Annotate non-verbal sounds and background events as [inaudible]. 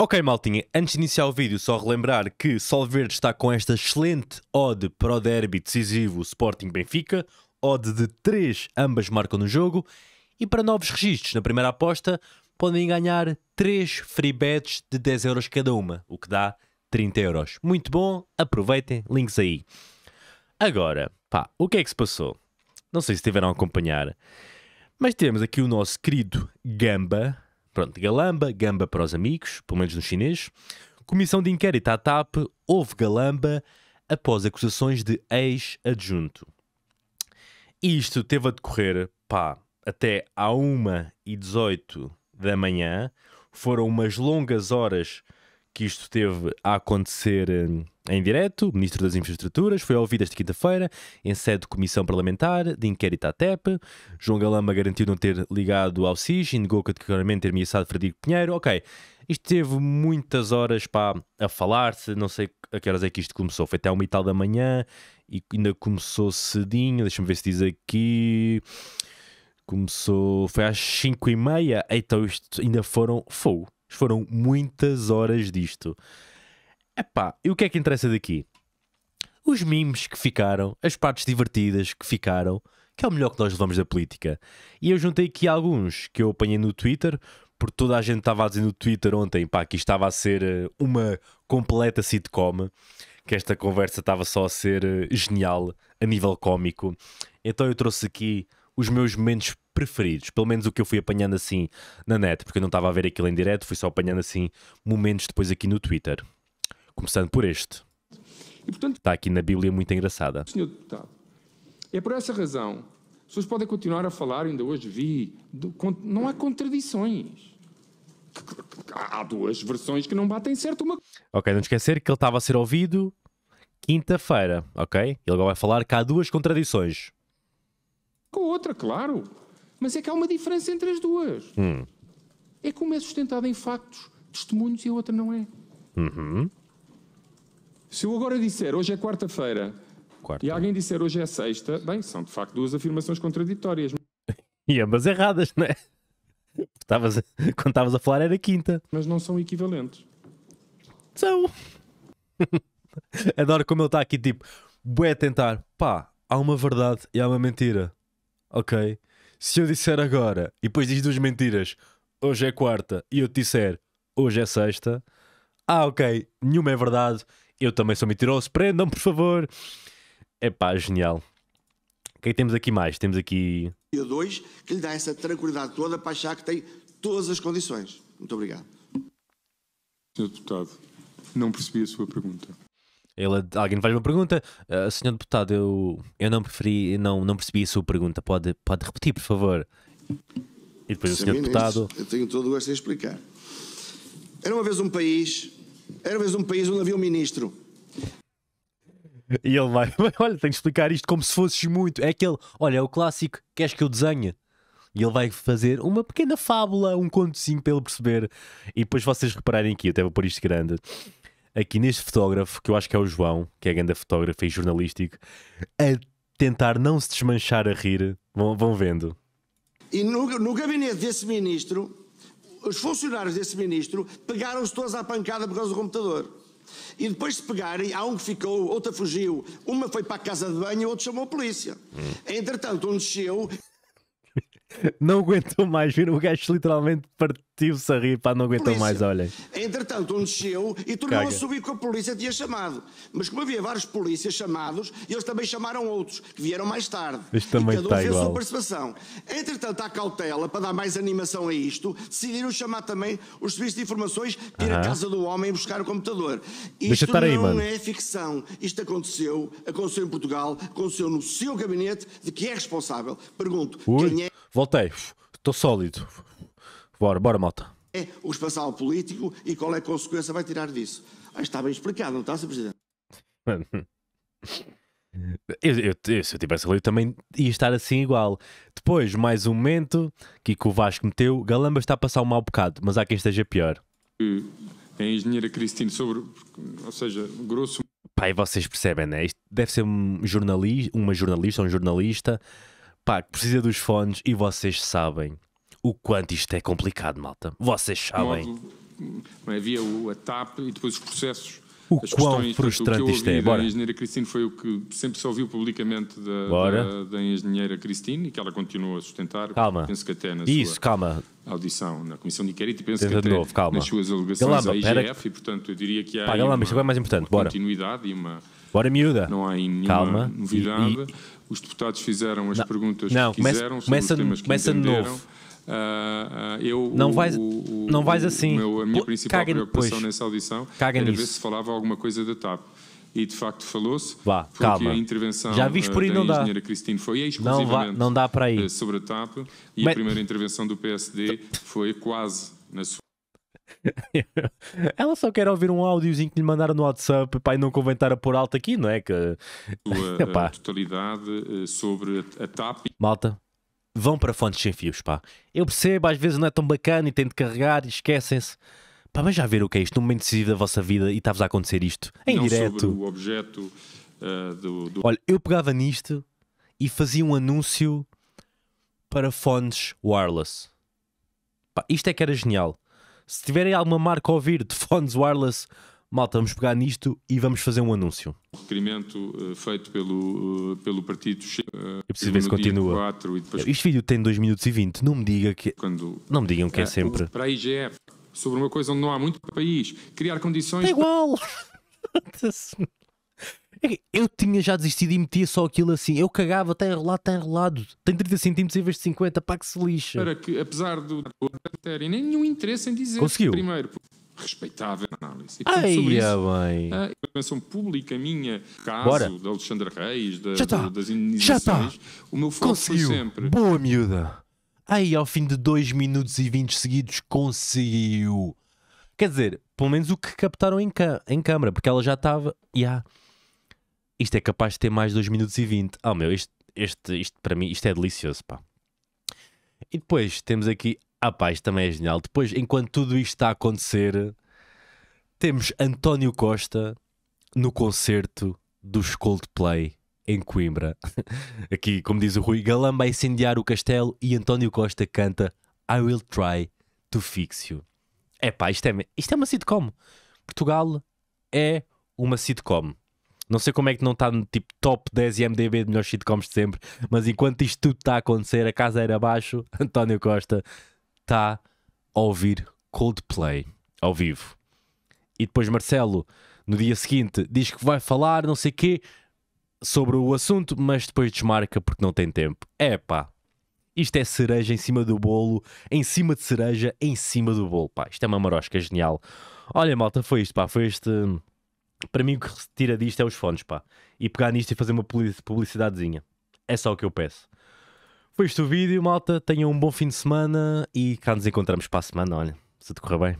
Ok, maltinha, antes de iniciar o vídeo, só relembrar que Solverde está com esta excelente odd para o derby decisivo Sporting-Benfica, odd de 3, ambas marcam no jogo, e para novos registros na primeira aposta, podem ganhar 3 free bets de 10 euros cada uma, o que dá 30 euros. Muito bom, aproveitem, links aí. Agora, pá, o que é que se passou? Não sei se estiveram a acompanhar, mas temos aqui o nosso querido Gamba, Pronto, galamba, gamba para os amigos, pelo menos no chinês. Comissão de inquérito à TAP houve galamba após acusações de ex-adjunto. E isto teve a decorrer, pá, até à 1 e 18 da manhã. Foram umas longas horas que isto teve a acontecer hum, em direto. O Ministro das Infraestruturas foi ouvido esta quinta-feira em sede de Comissão Parlamentar de Inquérito à TEP. João Galamba garantiu não ter ligado ao SIS e negou categoricamente ter ameaçado Frederico Pinheiro. Ok, isto teve muitas horas para a falar-se, não sei a que horas é que isto começou. Foi até uma e tal da manhã e ainda começou cedinho, deixa-me ver se diz aqui... Começou, foi às 5 e meia, então isto ainda foram fogo foram muitas horas disto. Epá, e o que é que interessa daqui? Os memes que ficaram, as partes divertidas que ficaram, que é o melhor que nós levamos da política. E eu juntei aqui alguns que eu apanhei no Twitter, porque toda a gente estava a dizer no Twitter ontem pá, que estava a ser eh, uma completa sitcom, que esta conversa estava só a ser eh, genial a nível cómico. Então eu trouxe aqui os meus momentos preferidos, pelo menos o que eu fui apanhando assim na net, porque eu não estava a ver aquilo em direto, fui só apanhando assim momentos depois aqui no Twitter. Começando por este. E, portanto, Está aqui na Bíblia muito engraçada. Senhor deputado, é por essa razão. As pessoas podem continuar a falar, ainda hoje vi, do, não há contradições. Há duas versões que não batem certo uma. Ok, não esquecer que ele estava a ser ouvido quinta-feira, ok? Ele agora vai falar que há duas contradições. Com outra, claro. Mas é que há uma diferença entre as duas. Hum. É que uma é sustentada em factos, testemunhos e a outra não é. Uhum. Se eu agora disser hoje é quarta-feira Quarta. e alguém disser hoje é sexta, bem, são de facto duas afirmações contraditórias. [laughs] e ambas erradas, não é? quando estavas a falar era quinta. Mas não são equivalentes. São. [laughs] Adoro como ele está aqui, tipo, bué tentar. Pá, há uma verdade e há uma mentira. Ok. Se eu disser agora e depois diz duas mentiras, hoje é quarta, e eu te disser hoje é sexta, ah, ok, nenhuma é verdade, eu também sou mentiroso, prendam por favor. É pá, genial. O é que temos aqui mais? Temos aqui. Eu dois que lhe dá essa tranquilidade toda para achar que tem todas as condições. Muito obrigado. Sr. Deputado, não percebi a sua pergunta. Ele, alguém faz uma pergunta, uh, senhor deputado, eu, eu não preferi, não, não percebi a sua pergunta, pode, pode repetir, por favor. E depois o senhor deputado. eu tenho todo o gosto de explicar. Era uma vez um país, era uma vez um país onde havia um ministro. E ele [laughs] vai, olha, tenho de explicar isto como se fosses muito. É aquele, olha, é o clássico, queres que eu desenhe? E ele vai fazer uma pequena fábula, um contozinho para ele perceber. E depois vocês repararem aqui, eu até vou pôr isto grande aqui neste fotógrafo, que eu acho que é o João, que é grande fotógrafo e jornalístico, a tentar não se desmanchar a rir. Vão, vão vendo. E no, no gabinete desse ministro, os funcionários desse ministro pegaram-se todos à pancada por causa do computador. E depois de pegarem, há um que ficou, outra fugiu, uma foi para a casa de banho outro chamou a polícia. Entretanto, um desceu. [laughs] não aguentou mais vir o gajo literalmente Tive-se a rir, pá, não aguentar polícia. mais, olhem. Entretanto, um desceu e tornou a subir que a polícia tinha chamado. Mas como havia vários polícias chamados, eles também chamaram outros, que vieram mais tarde. Isto também e cada um tá fez igual. a sua participação. Entretanto, à cautela, para dar mais animação a isto, decidiram chamar também os serviços de informações para ir à casa do homem buscar o computador. Isto não aí, é ficção. Isto aconteceu, aconteceu em Portugal, aconteceu no seu gabinete, de que é responsável. Pergunto, Ui, quem é... Voltei, estou sólido. Bora, bora, malta. É o espaçal político e qual é a consequência vai tirar disso. Ah, está bem explicado, não está, Sr. Presidente? [laughs] Eu, eu, eu, se eu tivesse lido também ia estar assim igual. Depois, mais um momento que, o Vasco meteu. Galamba está a passar um mau bocado, mas há quem esteja pior. Hum, a engenheira Cristina, sobre, ou seja, grosso. Pai, vocês percebem, né? Isto deve ser um jornalista, uma jornalista, um jornalista, pá, que precisa dos fones e vocês sabem o quanto isto é complicado, malta. Vocês sabem. Modo, havia o, atap e depois os processos. O as quão questões, frustrante portanto, o que eu ouvi isto é. Bora. A engenheira Cristina foi o que sempre se ouviu publicamente da, da, da, engenheira Cristina e que ela continua a sustentar. Calma. Penso que até na Isso, sua calma. audição na Comissão de Inquérito e penso Tenta que até novo, calma. nas suas alegações Galamba, à IGF era... e, portanto, eu diria que há Pá, Galamba, é uma, é mais importante. Uma continuidade e uma... Bora, miúda. Não há nenhuma calma. novidade. E, e... Os deputados fizeram as não, perguntas não, que quiseram começa, sobre os temas que começa entenderam. novo ah, ah, eu, não vais, o, o, não vais assim. Meu, a minha Pô, principal preocupação nessa audição caga era nisso. ver se falava alguma coisa da TAP. E de facto falou-se, porque calma. a intervenção Já viste ah, por aí, da não dá. Cristina foi não, vá, não dá para ir. Eh, sobre a TAP e Mas... a primeira intervenção do PSD foi quase na sua. [laughs] Ela só quer ouvir um áudiozinho que lhe mandaram no WhatsApp para não comentar a por alto aqui, não é? Que... Eh, [laughs] a totalidade eh, sobre a TAP. Malta, vão para fontes sem fios, pá. Eu percebo, às vezes não é tão bacana e tem de carregar e esquecem-se. Pá, mas já ver o que é isto, num momento decisivo da vossa vida e está-vos a acontecer isto, em não direto. o objeto uh, do, do... Olha, eu pegava nisto e fazia um anúncio para fones wireless. Pá, isto é que era genial. Se tiverem alguma marca a ouvir de fones wireless malta, vamos pegar nisto e vamos fazer um anúncio. O requerimento uh, feito pelo, uh, pelo partido chega. Uh, eh, preciso ver se continua. 4, e depois... Este vídeo tem 2 minutos e 20, não me diga que. Quando... Não me digam que é, é sempre. Para a IGF, sobre uma coisa onde não há muito país, criar condições. É igual! [laughs] É eu tinha já desistido e metia só aquilo assim. Eu cagava, está enrolado, está enrolado. Tem 30 centímetros em vez de 50, pá que se lixa. Para que, apesar do, do terem nenhum interesse em dizer. Conseguiu. Primeiro, respeitável análise. Então, Ai, sobre isso, bem. a intervenção pública minha, caso Bora. da Alexandre Reis, Já tá. das indenizações, Já tá. o meu foco foi sempre. Boa miúda! Aí, ao fim de 2 minutos e 20 seguidos, conseguiu. Quer dizer, pelo menos o que captaram em, em câmara, porque ela já estava. Yeah. Isto é capaz de ter mais 2 minutos e 20. Ah, oh, meu, isto, este, isto para mim, isto é delicioso, pá. E depois temos aqui ah pá, isto também é genial. Depois, enquanto tudo isto está a acontecer, temos António Costa no concerto dos Coldplay em Coimbra. [laughs] Aqui, como diz o Rui, Galamba a incendiar o castelo e António Costa canta I Will Try to Fix You. É pá, isto é, isto é uma sitcom. Portugal é uma sitcom. Não sei como é que não está no tipo top 10 IMDB de melhores sitcoms de sempre, mas enquanto isto tudo está a acontecer, a casa era abaixo, [laughs] António Costa está a ouvir Coldplay ao vivo. E depois Marcelo, no dia seguinte, diz que vai falar não sei o quê sobre o assunto, mas depois desmarca porque não tem tempo. É pá, isto é cereja em cima do bolo, em cima de cereja, em cima do bolo, pá. Isto é uma marosca genial. Olha, malta, foi isto, pá. Foi este. Para mim, o que se tira disto é os fones, pá. E pegar nisto e fazer uma publicidadezinha. É só o que eu peço. Foi do o vídeo, malta. Tenham um bom fim de semana e cá nos encontramos para a semana. Olha, se decorrer bem.